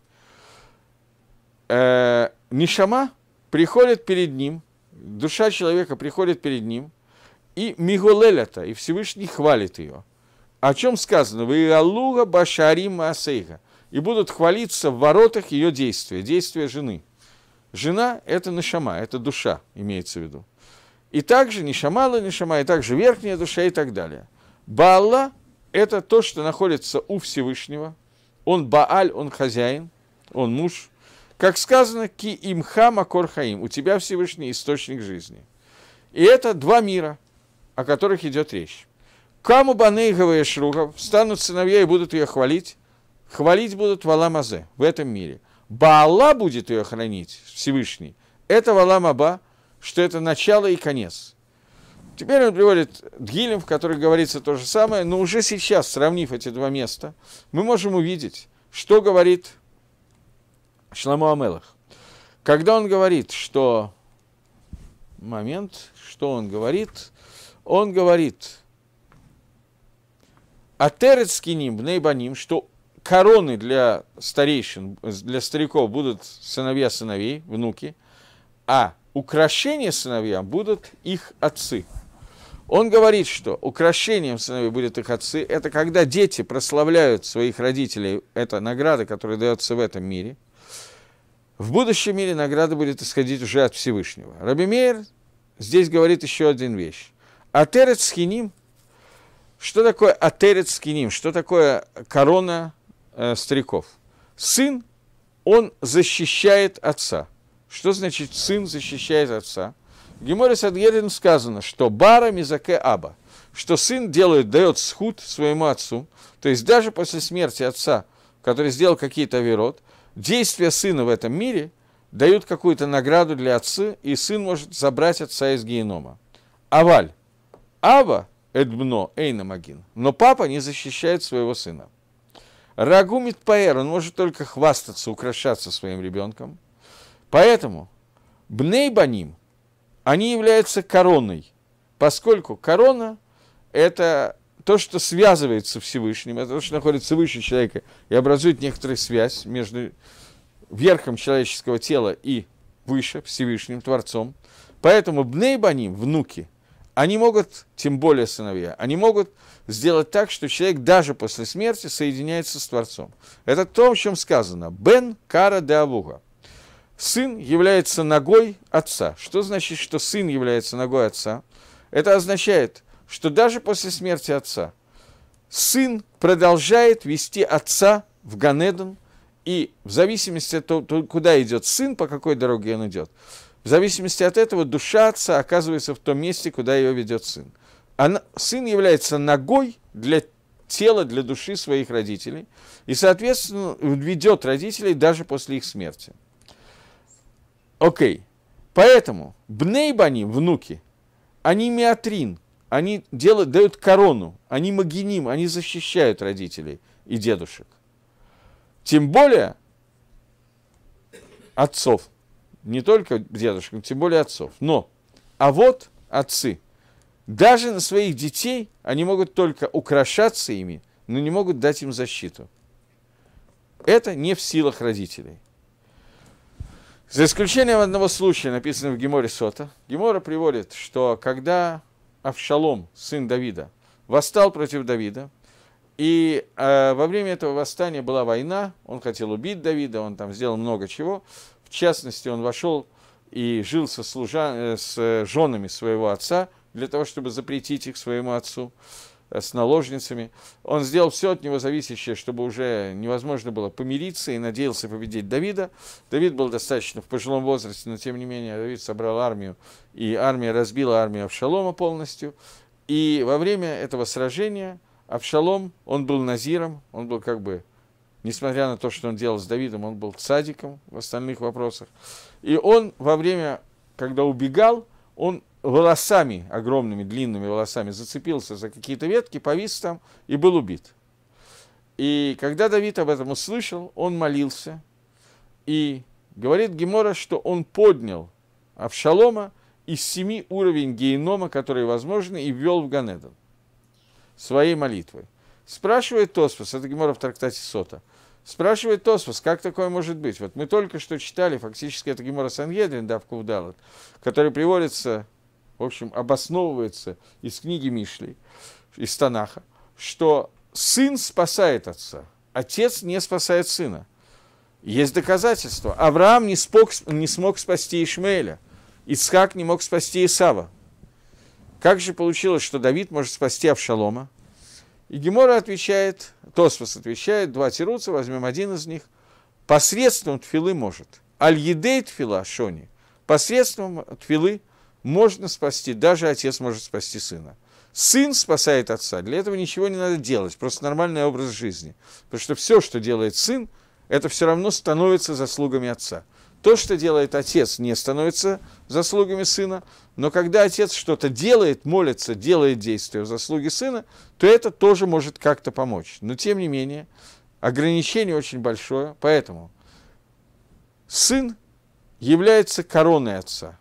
Э, Нишама приходит перед ним, душа человека приходит перед ним, и Мигулелята и Всевышний хвалит ее. О чем сказано? Ваиалуга Башарима Асейга. И будут хвалиться в воротах ее действия, действия жены. Жена – это Нишама, это душа, имеется в виду и также нишамала нишама, и также верхняя душа и так далее. Баалла – это то, что находится у Всевышнего. Он Бааль, он хозяин, он муж. Как сказано, ки имха макор хаим, у тебя Всевышний источник жизни. И это два мира, о которых идет речь. Каму Банейгова и Шругов станут сыновья и будут ее хвалить. Хвалить будут Валамазе в этом мире. Баала будет ее хранить, Всевышний. Это Валамаба – что это начало и конец. Теперь он приводит Дгилем, в котором говорится то же самое, но уже сейчас, сравнив эти два места, мы можем увидеть, что говорит Шламу Амелах. Когда он говорит, что... Момент, что он говорит? Он говорит, а Атерецкиним, Бнейбаним, что короны для старейшин, для стариков будут сыновья сыновей, внуки, а украшение сыновьям будут их отцы. Он говорит, что украшением сыновей будут их отцы. Это когда дети прославляют своих родителей. Это награда, которая дается в этом мире. В будущем мире награда будет исходить уже от Всевышнего. Раби Мейер здесь говорит еще один вещь. Атерец хиним. Что такое атерец хиним? Что такое корона э, стариков? Сын, он защищает отца – что значит сын защищает отца? В Геморе Садгерин сказано, что бара мизаке аба, что сын делает, дает схуд своему отцу, то есть даже после смерти отца, который сделал какие-то верот, действия сына в этом мире дают какую-то награду для отца, и сын может забрать отца из генома. Аваль. аба Эдбно Эйна Магин. Но папа не защищает своего сына. Рагумит Паэр, он может только хвастаться, украшаться своим ребенком – Поэтому бнейбаним, они являются короной, поскольку корона – это то, что связывает со Всевышним, это то, что находится выше человека и образует некоторую связь между верхом человеческого тела и выше, Всевышним Творцом. Поэтому бнейбаним, внуки, они могут, тем более сыновья, они могут сделать так, что человек даже после смерти соединяется с Творцом. Это то, о чем сказано. Бен кара де авуга сын является ногой отца. Что значит, что сын является ногой отца? Это означает, что даже после смерти отца сын продолжает вести отца в Ганедон, и в зависимости от того, куда идет сын, по какой дороге он идет, в зависимости от этого душа отца оказывается в том месте, куда ее ведет сын. Она, сын является ногой для тела, для души своих родителей, и, соответственно, ведет родителей даже после их смерти. Окей. Поэтому бнейбани, внуки, они миатрин, они делают, дают корону, они магиним, они защищают родителей и дедушек. Тем более отцов, не только дедушек, но тем более отцов. Но, а вот отцы, даже на своих детей они могут только украшаться ими, но не могут дать им защиту. Это не в силах родителей. За исключением одного случая, написанного в Геморе Сота, Гемора приводит, что когда Авшалом, сын Давида, восстал против Давида, и э, во время этого восстания была война, он хотел убить Давида, он там сделал много чего. В частности, он вошел и жил со служа... Э, с э, женами своего отца для того, чтобы запретить их своему отцу с наложницами. Он сделал все от него зависящее, чтобы уже невозможно было помириться и надеялся победить Давида. Давид был достаточно в пожилом возрасте, но тем не менее Давид собрал армию, и армия разбила армию Авшалома полностью. И во время этого сражения Авшалом, он был назиром, он был как бы, несмотря на то, что он делал с Давидом, он был цадиком в остальных вопросах. И он во время, когда убегал, он волосами, огромными длинными волосами, зацепился за какие-то ветки, повис там и был убит. И когда Давид об этом услышал, он молился. И говорит Гемора, что он поднял Авшалома из семи уровень генома, которые возможны, и ввел в Ганедон своей молитвой. Спрашивает Тосфос, это Гемора в трактате Сота, спрашивает Тосфос, как такое может быть? Вот мы только что читали, фактически это Гемора Сангедрин, Давку Удалат, который приводится в общем, обосновывается из книги Мишлей, из Танаха, что сын спасает отца, отец не спасает сына. Есть доказательства. Авраам не, спок, не смог спасти Ишмаэля. Ицхак не мог спасти Исава. Как же получилось, что Давид может спасти Авшалома? И Гемора отвечает, Тосфос отвечает, два тируца, возьмем один из них. Посредством тфилы может. Аль-едей тфила шони. Посредством тфилы можно спасти, даже отец может спасти сына. Сын спасает отца. Для этого ничего не надо делать, просто нормальный образ жизни. Потому что все, что делает сын, это все равно становится заслугами отца. То, что делает отец, не становится заслугами сына, но когда отец что-то делает, молится, делает действие в заслуге сына, то это тоже может как-то помочь. Но тем не менее, ограничение очень большое, поэтому сын является короной отца –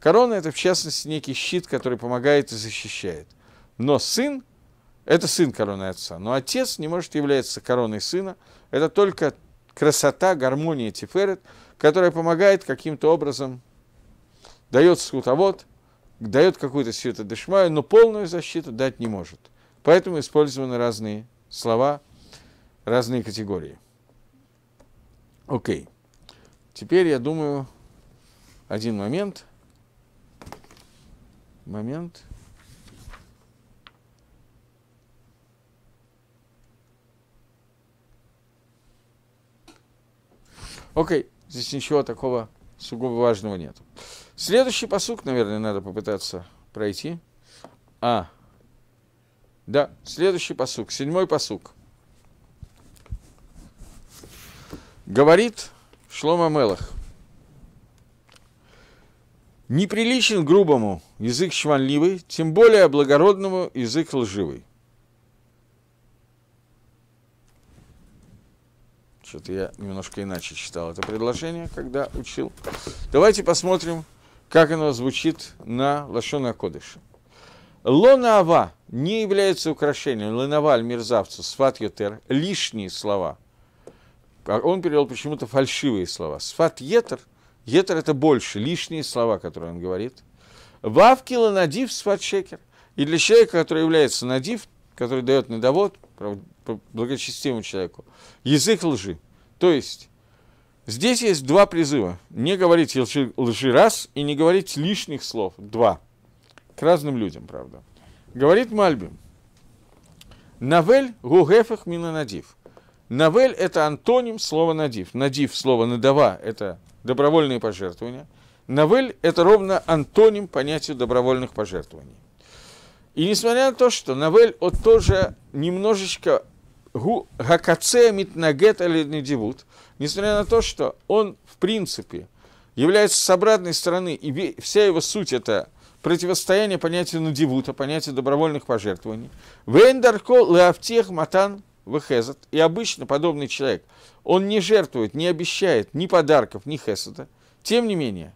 Корона – это, в частности, некий щит, который помогает и защищает. Но сын – это сын короны отца. Но отец не может являться короной сына. Это только красота, гармония Тиферет, которая помогает каким-то образом, дает скутовод, а дает какую-то света дышмаю, но полную защиту дать не может. Поэтому использованы разные слова, разные категории. Окей. Теперь, я думаю, один момент – момент. Окей, okay. здесь ничего такого сугубо важного нет. Следующий посук, наверное, надо попытаться пройти. А, да, следующий посук, седьмой посук. Говорит Шлома Мелах. Неприличен грубому язык шванливый, тем более благородному язык лживый. Что-то я немножко иначе читал это предложение, когда учил. Давайте посмотрим, как оно звучит на Лашона Кодыша. Лонава не является украшением. Лонаваль мерзавцу, сват йотер, лишние слова. А он перевел почему-то фальшивые слова. Сват йетер – Етер это больше, лишние слова, которые он говорит. Вавкила надив сватшекер. И для человека, который является надив, который дает недовод, благочестивому человеку, язык лжи. То есть, здесь есть два призыва. Не говорить лжи, лжи раз и не говорить лишних слов. Два. К разным людям, правда. Говорит Мальбим. Навель гугефах мина надив. Навель – это антоним слова надив. Надив – слово надава – это добровольные пожертвования. Навель – это ровно антоним понятию добровольных пожертвований. И несмотря на то, что Навель – вот тоже немножечко гакаце митнагет алиднедивут, несмотря на то, что он, в принципе, является с обратной стороны, и вся его суть – это противостояние понятия надивута, понятия добровольных пожертвований. Вендарко леавтех матан в хесед. И обычно подобный человек, он не жертвует, не обещает ни подарков, ни хесада. Тем не менее,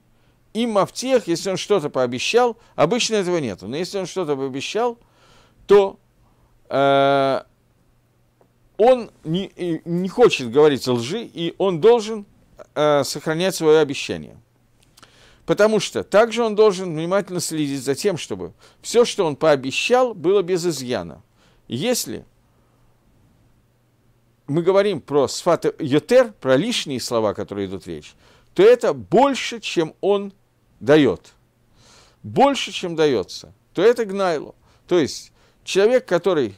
и Мавтех, если он что-то пообещал, обычно этого нет, но если он что-то пообещал, то э, он не, не хочет говорить лжи, и он должен э, сохранять свое обещание. Потому что также он должен внимательно следить за тем, чтобы все, что он пообещал, было без изъяна. Если мы говорим про сфата йотер, про лишние слова, которые идут речь, то это больше, чем он дает. Больше, чем дается. То это гнайло. То есть человек, который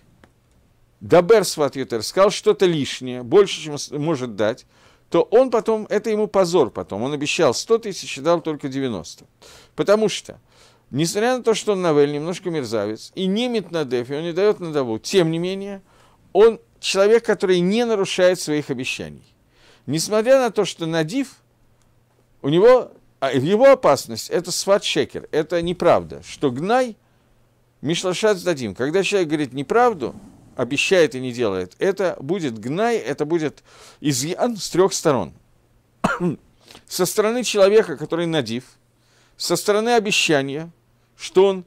дабер сват йотер, сказал что-то лишнее, больше, чем может дать, то он потом, это ему позор потом. Он обещал 100 тысяч, дал только 90. Потому что Несмотря на то, что он Навель немножко мерзавец, и не Митнадеф, и он не дает надову. тем не менее, он человек, который не нарушает своих обещаний. Несмотря на то, что Надив, у него, а, его опасность – это сват шекер, это неправда, что гнай Мишлашат дадим. Когда человек говорит неправду, обещает и не делает, это будет гнай, это будет изъян с трех сторон. со стороны человека, который надив, со стороны обещания, что он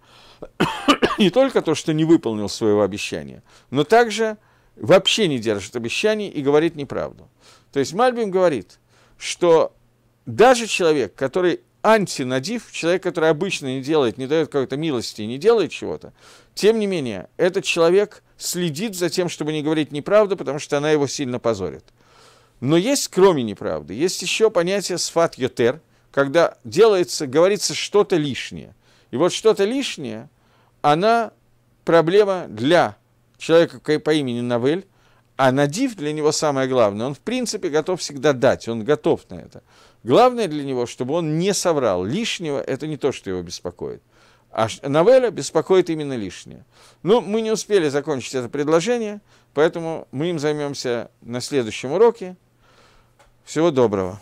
не только то, что не выполнил своего обещания, но также – вообще не держит обещаний и говорит неправду. То есть Мальбим говорит, что даже человек, который антинадив, человек, который обычно не делает, не дает какой-то милости и не делает чего-то, тем не менее, этот человек следит за тем, чтобы не говорить неправду, потому что она его сильно позорит. Но есть, кроме неправды, есть еще понятие сфат йотер, когда делается, говорится что-то лишнее. И вот что-то лишнее, она проблема для человека по имени Навель, а Надив для него самое главное. Он, в принципе, готов всегда дать, он готов на это. Главное для него, чтобы он не соврал. Лишнего – это не то, что его беспокоит. А новелла беспокоит именно лишнее. Но ну, мы не успели закончить это предложение, поэтому мы им займемся на следующем уроке. Всего доброго.